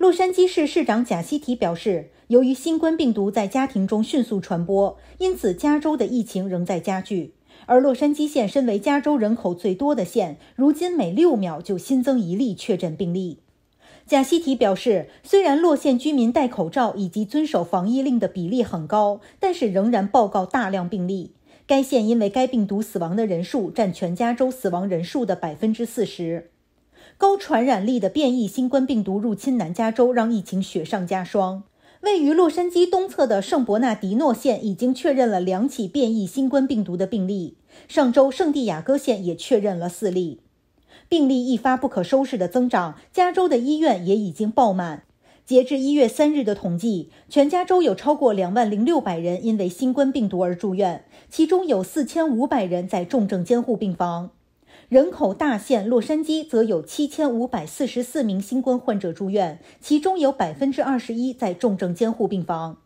洛杉矶市市长贾西提表示，由于新冠病毒在家庭中迅速传播，因此加州的疫情仍在加剧。而洛杉矶县身为加州人口最多的县，如今每六秒就新增一例确诊病例。贾西提表示，虽然洛县居民戴口罩以及遵守防疫令的比例很高，但是仍然报告大量病例。该县因为该病毒死亡的人数占全加州死亡人数的百分之四十。高传染力的变异新冠病毒入侵南加州，让疫情雪上加霜。位于洛杉矶东侧的圣伯纳迪诺县已经确认了两起变异新冠病毒的病例。上周，圣地亚哥县也确认了四例。病例一发不可收拾的增长，加州的医院也已经爆满。截至一月三日的统计，全加州有超过两万零六百人因为新冠病毒而住院，其中有四千五百人在重症监护病房。人口大县洛杉矶则有七千五百四十四名新冠患者住院，其中有百分之二十一在重症监护病房。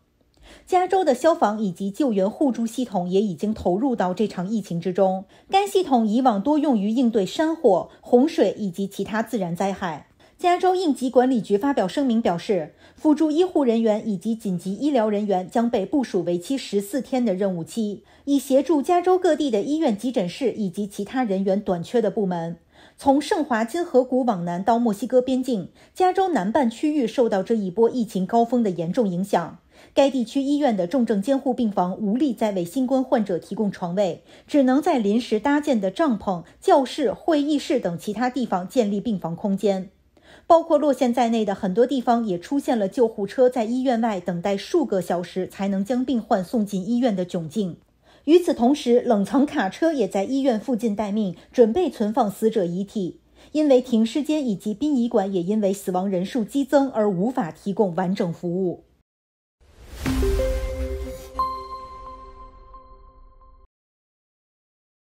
加州的消防以及救援互助系统也已经投入到这场疫情之中。该系统以往多用于应对山火、洪水以及其他自然灾害。加州应急管理局发表声明表示，辅助医护人员以及紧急医疗人员将被部署为期十四天的任务期，以协助加州各地的医院急诊室以及其他人员短缺的部门。从圣华金河谷往南到墨西哥边境，加州南半区域受到这一波疫情高峰的严重影响。该地区医院的重症监护病房无力再为新冠患者提供床位，只能在临时搭建的帐篷、教室、会议室等其他地方建立病房空间。包括洛县在内的很多地方也出现了救护车在医院外等待数个小时才能将病患送进医院的窘境。与此同时，冷藏卡车也在医院附近待命，准备存放死者遗体。因为停尸间以及殡仪馆也因为死亡人数激增而无法提供完整服务。